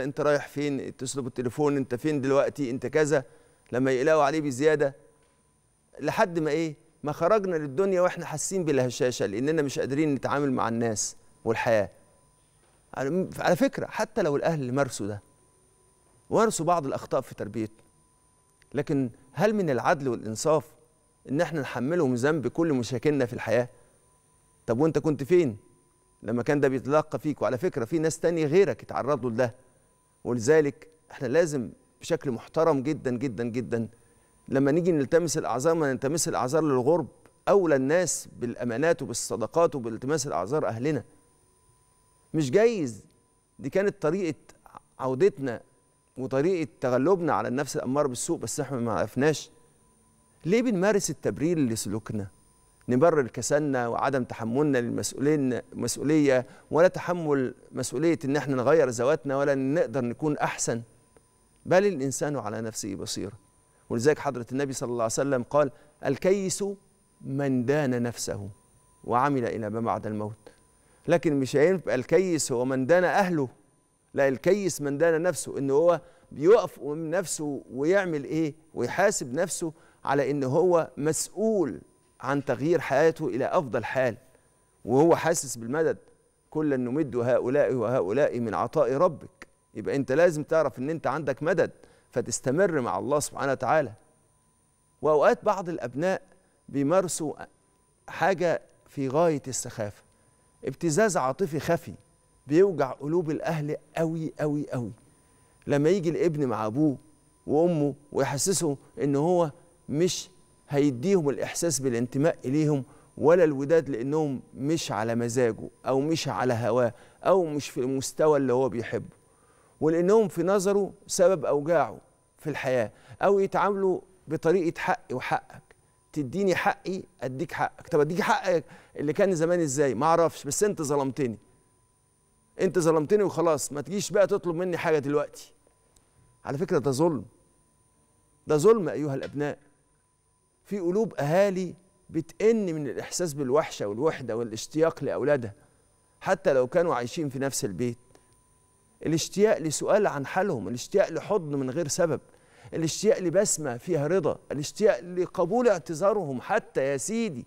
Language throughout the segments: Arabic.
انت رايح فين تسلب التليفون انت فين دلوقتي انت كذا لما يقلقوا عليه بزياده لحد ما ايه ما خرجنا للدنيا واحنا حاسين بالهشاشه لاننا مش قادرين نتعامل مع الناس والحياه على فكره حتى لو الاهل مارسوا ده ورثوا بعض الاخطاء في تربيتنا لكن هل من العدل والانصاف ان احنا نحملهم ذنب كل مشاكلنا في الحياه طب وانت كنت فين لما كان ده بيتلقى فيك وعلى فكره في ناس تانية غيرك اتعرضوا لده ولذلك احنا لازم بشكل محترم جدا جدا جدا لما نيجي نلتمس الاعذار ما نلتمس الاعذار للغرب اولى الناس بالامانات وبالصدقات وبالتماس الاعذار اهلنا مش جايز دي كانت طريقه عودتنا وطريقه تغلبنا على النفس الاماره بالسوء بس احنا ما عرفناش ليه بنمارس التبرير لسلوكنا نبرر كسلنا وعدم تحملنا للمسؤولين مسؤولية ولا تحمل مسؤولية إن احنا نغير ذواتنا ولا نقدر نكون أحسن بل الإنسان على نفسه بصيرة ولذلك حضرة النبي صلى الله عليه وسلم قال الكيس من دان نفسه وعمل إلى ما بعد الموت لكن مش هينفع الكيس هو من دان أهله لا الكيس من دان نفسه إن هو بيقف من نفسه ويعمل إيه ويحاسب نفسه على إن هو مسؤول عن تغيير حياته إلى أفضل حال وهو حاسس بالمدد كلا نمد هؤلاء وهؤلاء من عطاء ربك يبقى أنت لازم تعرف أن أنت عندك مدد فتستمر مع الله سبحانه وتعالى وأوقات بعض الأبناء بيمارسوا حاجة في غاية السخافة ابتزاز عاطفي خفي بيوجع قلوب الأهل أوي أوي أوي لما يجي الابن مع أبوه وأمه ويحسسه إن هو مش هيديهم الإحساس بالانتماء إليهم ولا الوداد لأنهم مش على مزاجه أو مش على هواه أو مش في المستوى اللي هو بيحبه ولأنهم في نظره سبب أوجاعه في الحياة أو يتعاملوا بطريقة حقي وحقك تديني حقي أديك حقك طب أديك حقك اللي كان زمان إزاي ما أعرفش بس أنت ظلمتني أنت ظلمتني وخلاص ما تجيش بقى تطلب مني حاجة دلوقتي على فكرة ده ظلم ده ظلم أيها الأبناء في قلوب اهالي بتئن من الاحساس بالوحشه والوحده والاشتياق لاولادها حتى لو كانوا عايشين في نفس البيت الاشتياق لسؤال عن حالهم الاشتياق لحضن من غير سبب الاشتياق لبسمه فيها رضا الاشتياق لقبول اعتذارهم حتى يا سيدي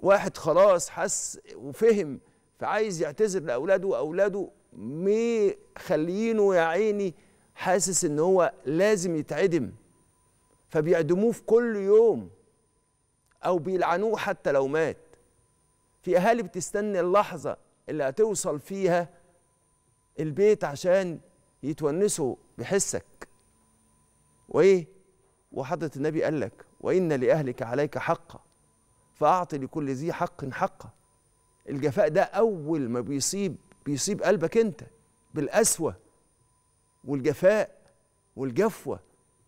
واحد خلاص حس وفهم فعايز يعتذر لاولاده واولاده مخلينه يا عيني حاسس ان هو لازم يتعدم فبيعدموه في كل يوم أو بيلعنوه حتى لو مات في أهالي بتستنى اللحظة اللي هتوصل فيها البيت عشان يتونسوا بحسك وإيه وحضرة النبي قال لك وإن لأهلك عليك حقا فأعطي لكل ذي حق حقا الجفاء ده أول ما بيصيب بيصيب قلبك أنت بالقسوة والجفاء والجفوة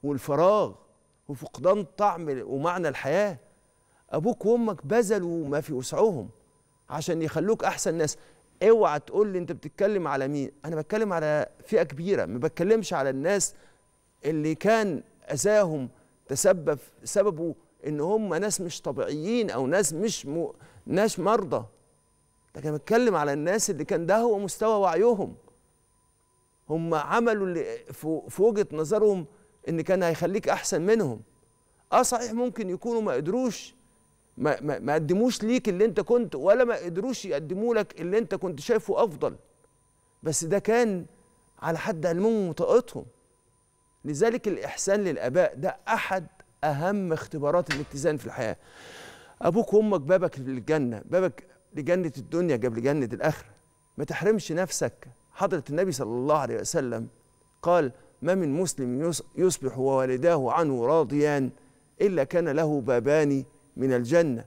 والفراغ وفقدان طعم ومعنى الحياة أبوك وأمك بذلوا ما في وسعهم عشان يخلوك أحسن ناس اوعى تقول لي انت بتتكلم على مين انا بتكلم على فئه كبيره ما بتكلمش على الناس اللي كان اذاهم تسبب سببه ان هم ناس مش طبيعيين او ناس مش م... ناس مرضى لكن بتكلم على الناس اللي كان ده هو مستوى وعيهم هم عملوا اللي في وجهه نظرهم ان كان هيخليك احسن منهم اه صحيح ممكن يكونوا ما قدروش ما, ما, ما قدموش ليك اللي انت كنت ولا ما قدروش يقدموا لك اللي انت كنت شايفه افضل بس ده كان على حد علمهم وطاقتهم لذلك الاحسان للاباء ده احد اهم اختبارات الاتزان في الحياه ابوك وامك بابك للجنه بابك لجنه الدنيا قبل جنه الاخره ما تحرمش نفسك حضره النبي صلى الله عليه وسلم قال ما من مسلم يصبح ووالداه عنه راضيان إلا كان له بابان من الجنة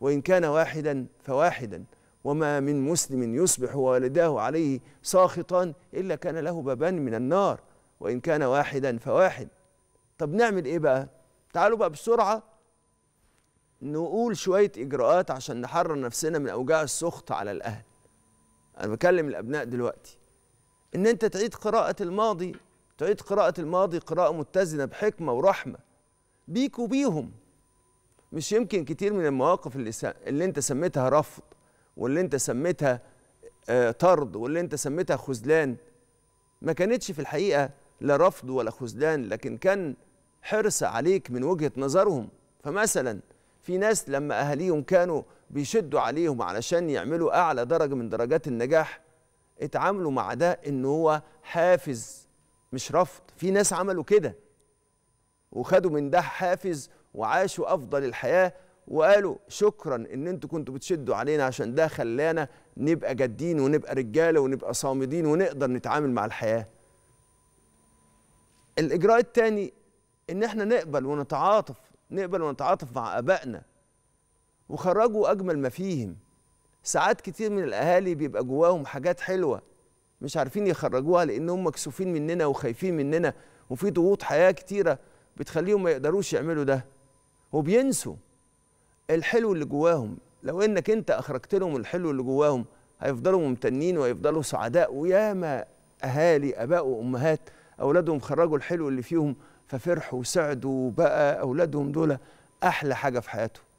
وإن كان واحدا فواحدا وما من مسلم يصبح والداه عليه ساخطا إلا كان له بابان من النار وإن كان واحدا فواحد طب نعمل إيه بقى تعالوا بقى بسرعة نقول شوية إجراءات عشان نحرر نفسنا من أوجاع السخط على الأهل أنا بكلم الأبناء دلوقتي إن أنت تعيد قراءة الماضي تعيد قراءة الماضي قراءة متزنة بحكمة ورحمة بيك وبيهم مش يمكن كتير من المواقف اللي, س... اللي انت سميتها رفض واللي انت سميتها آه طرد واللي انت سميتها خذلان ما كانتش في الحقيقة لا رفض ولا خذلان لكن كان حرص عليك من وجهة نظرهم فمثلا في ناس لما أهاليهم كانوا بيشدوا عليهم علشان يعملوا أعلى درجة من درجات النجاح اتعاملوا مع ده إن هو حافز مش رفض في ناس عملوا كده وخدوا من ده حافز وعاشوا افضل الحياه وقالوا شكرا ان انتوا كنتوا بتشدوا علينا عشان ده خلانا نبقى جادين ونبقى رجاله ونبقى صامدين ونقدر نتعامل مع الحياه الاجراء الثاني ان احنا نقبل ونتعاطف نقبل ونتعاطف مع ابائنا وخرجوا اجمل ما فيهم ساعات كتير من الاهالي بيبقى جواهم حاجات حلوه مش عارفين يخرجوها لانهم مكسوفين مننا وخايفين مننا وفي ضغوط حياه كتيره بتخليهم ما يقدروش يعملوا ده وبينسوا الحلو اللي جواهم لو انك انت اخرجت لهم الحلو اللي جواهم هيفضلوا ممتنين ويفضلوا سعداء وياما اهالي اباء وامهات اولادهم خرجوا الحلو اللي فيهم ففرحوا وسعدوا وبقى اولادهم دول احلى حاجه في حياتهم